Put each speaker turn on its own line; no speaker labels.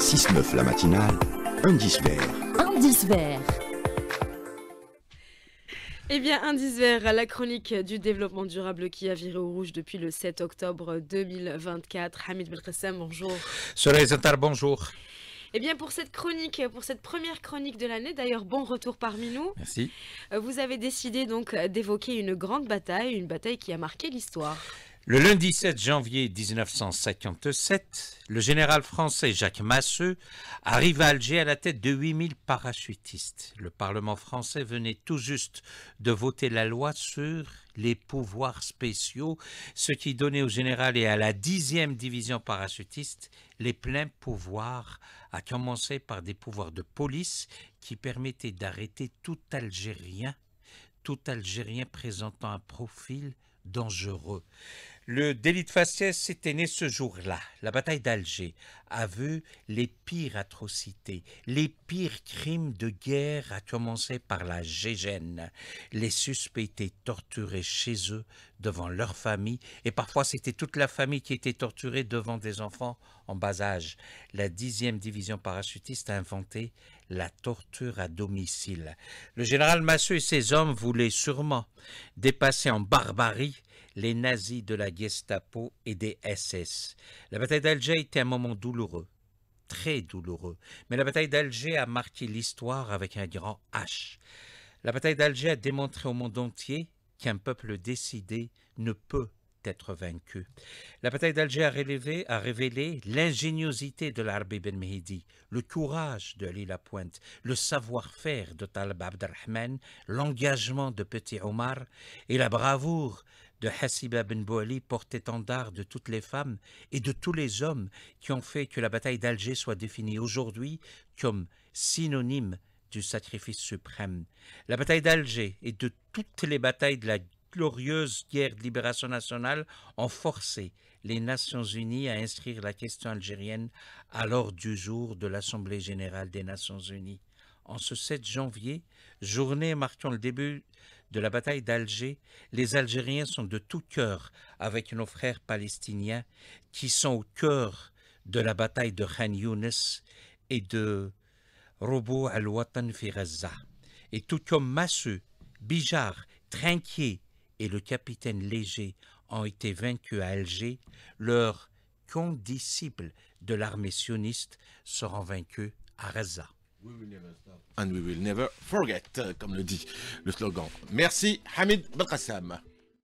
6-9 la matinale, indice vert. Indice vert.
Eh bien, Indice vert, la chronique du développement durable qui a viré au rouge depuis le 7 octobre 2024. Hamid Belkacem, bonjour.
Soleil Zatar, bonjour.
Eh bien, pour cette chronique, pour cette première chronique de l'année, d'ailleurs, bon retour parmi nous. Merci. Euh, vous avez décidé donc d'évoquer une grande bataille, une bataille qui a marqué l'histoire.
Le lundi 7 janvier 1957, le général français Jacques Masseux arrive à Alger à la tête de 8000 parachutistes. Le Parlement français venait tout juste de voter la loi sur les pouvoirs spéciaux, ce qui donnait au général et à la 10e division parachutiste les pleins pouvoirs, à commencer par des pouvoirs de police qui permettaient d'arrêter tout Algérien, tout Algérien présentant un profil dangereux. Le délit de faciès était né ce jour-là. La bataille d'Alger a vu les pires atrocités, les pires crimes de guerre, à commencer par la gégène. Les suspects étaient torturés chez eux, devant leur famille, et parfois c'était toute la famille qui était torturée devant des enfants en bas âge. La 10e division parachutiste a inventé la torture à domicile. Le général Massu et ses hommes voulaient sûrement dépasser en barbarie les nazis de la Gestapo et des SS. La bataille d'Alger était un moment douloureux, très douloureux, mais la bataille d'Alger a marqué l'histoire avec un grand H. La bataille d'Alger a démontré au monde entier qu'un peuple décidé ne peut être vaincu. La bataille d'Alger a, révélé, l'ingéniosité de l'Arbi Ben Mehdi, le courage de Ali pointe le savoir-faire de Talb Abdelrahman, l'engagement de Petit Omar et la bravoure de Hassiba Ben Bouali, porte étendard de toutes les femmes et de tous les hommes qui ont fait que la bataille d'Alger soit définie aujourd'hui comme synonyme du sacrifice suprême. La bataille d'Alger et de toutes les batailles de la glorieuse guerre de libération nationale ont forcé les Nations Unies à inscrire la question algérienne à l'ordre du jour de l'Assemblée générale des Nations Unies. En ce 7 janvier, journée marquant le début de la bataille d'Alger, les Algériens sont de tout cœur avec nos frères palestiniens qui sont au cœur de la bataille de Khan Younes et de Robo al-Watan Firazza. Et tout comme Massu, Bijar, Trinquier et le capitaine Léger ont été vaincus à Alger, leurs condisciples de l'armée sioniste seront vaincus à Reza. We will never And we will never forget, euh, comme le dit le slogan. Merci Hamid Belkassam.